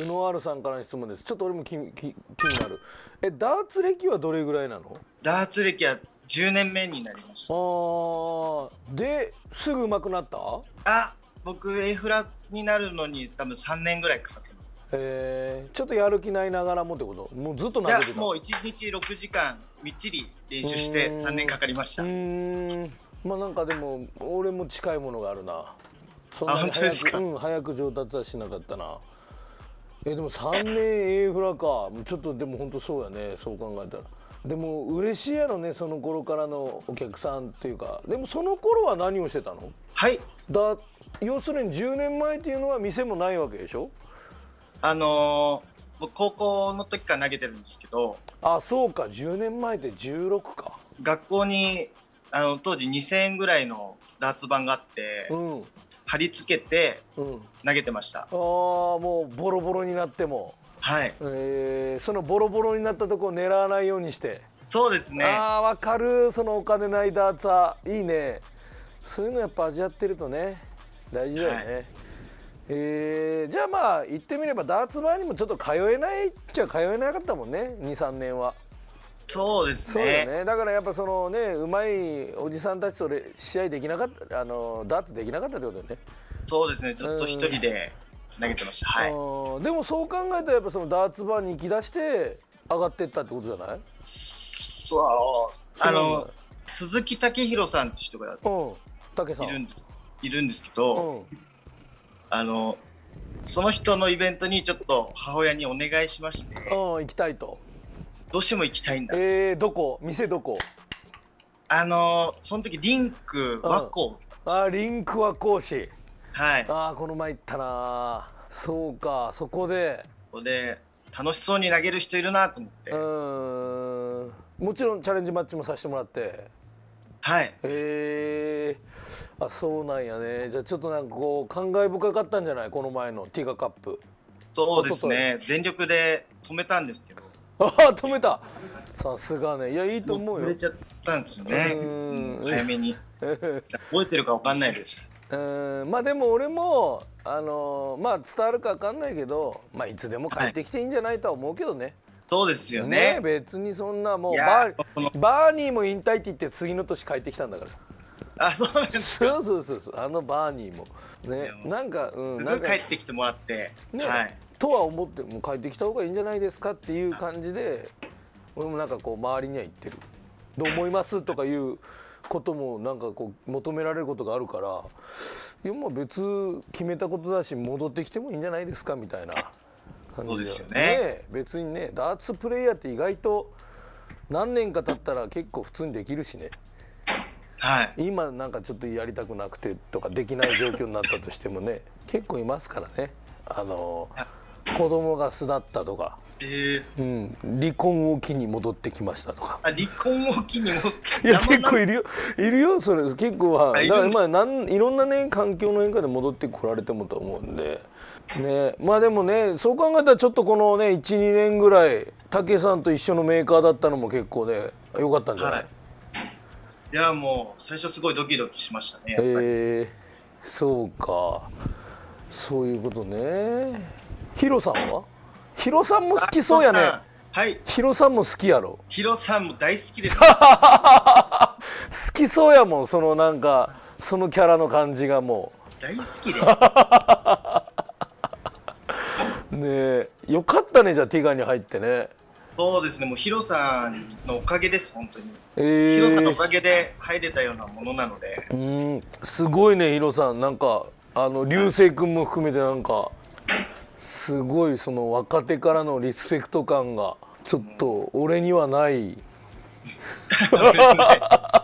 ルノワールさんからの質問ですちょっと俺も気気気になるえダーツ歴はどれぐらいなのダーツ歴は10年目になりましたあですぐ上手くなったあ僕エフラになるのに多分3年ぐらいかかってますへえちょっとやる気ないながらもってこともうずっと投げてたいもう1日6時間みっちり練習して3年かかりましたうんまあなんかでも俺も近いものがあるなそんなに早く,、うん、早く上達はしなかったなえでも3年 A フラかちょっとでも本当そうやねそう考えたらでも嬉しいやろねその頃からのお客さんっていうかでもその頃は何をしてたのはいだ要するに10年前っていうのは店もないわけでしょあのー、僕高校の時から投げてるんですけどあそうか10年前で16か学校にあの当時2000円ぐらいのダーツがあって、うん、貼り付けて投げてました、うん、ああもうボロボロになってもはい、えー、そのボロボロになったとこを狙わないようにしてそうですねああわかるそのお金ないダーツはいいねそういうのやっぱ味わってるとね大事だよね、はい、えー、じゃあまあ言ってみればダーツ場にもちょっと通えないっちゃ通えなかったもんね23年はそうですね、ね、だからやっぱそのねうまいおじさんたちと試合できなかったあのダーツできなかったってことだよねそうですねずっと一人で投げてました、はい、でもそう考えたらやっぱそのダーツバーに行き出して上がってったってことじゃないそうあの、鈴木武弘さんって人がいるんいるんですけど、あのその人のイベントにちょっと母親にお願いしまして、うん、行きたいとどうしても行きたいんだえー、どこ店どこあのー、その時リンク和光、うん、あリンク和光市はいああこの前行ったなそうかそこでここで楽しそうに投げる人いるなと思ってうんもちろんチャレンジマッチもさせてもらってはいへえー、あそうなんやねじゃあちょっとなんかこう感慨深かったんじゃないこの前のティガカップそうですね全力で止めたんですけどあ止めたさすがねいやいいと思うよ止めちゃったんですよね早めに覚えてるか分かんないですうんまあでも俺もあのー、まあ伝わるか分かんないけどまあいつでも帰ってきていいんじゃないとは思うけどね、はいそうですよね、ね、別にそんなもうバーバーニーも引退って言って次の年帰ってきたんだからあそうですそうそうそうあのバーニーもねなんかうんなんか帰ってきてもらって、ね、はいとは思っても帰ってきた方がいいんじゃないですかっていう感じで俺もなんかこう周りには言ってる「どう思います?」とかいうこともなんかこう求められることがあるからいやもう別決めたことだし戻ってきてもいいんじゃないですかみたいな感じですよね、ね、別にねダーツプレイヤーって意外と何年か経ったら結構普通にできるしね。はい、今なんかちょっとやりたくなくてとかできない状況になったとしてもね結構いますからねあのー子供が巣立ったとか、えー、うん、離婚を機に戻ってきましたとかあ離婚を機に戻っていや結構いるよいるよそれ結構はだからまあなんいろんなね環境の変化で戻ってこられてもと思うんで、ね、まあでもねそう考えたらちょっとこのね12年ぐらい武さんと一緒のメーカーだったのも結構ね良かったんじゃない、はい、いやもう最初すごいドキドキしましたねやえー、そうかそういうことねヒロさんはヒロさんも好きそうやねはいヒロさんも好きやろヒロさんも大好きです 好きそうやもんそのなんかそのキャラの感じがもう大好きで ねえよかったねじゃあティガに入ってねそうですねもうヒロさんのおかげです本当に、えー、ヒロさんのおかげで入れたようなものなのでうんすごいねヒロさんなんかあの流星君も含めてなんかすごいその若手からのリスペクト感がちょっと俺にはない。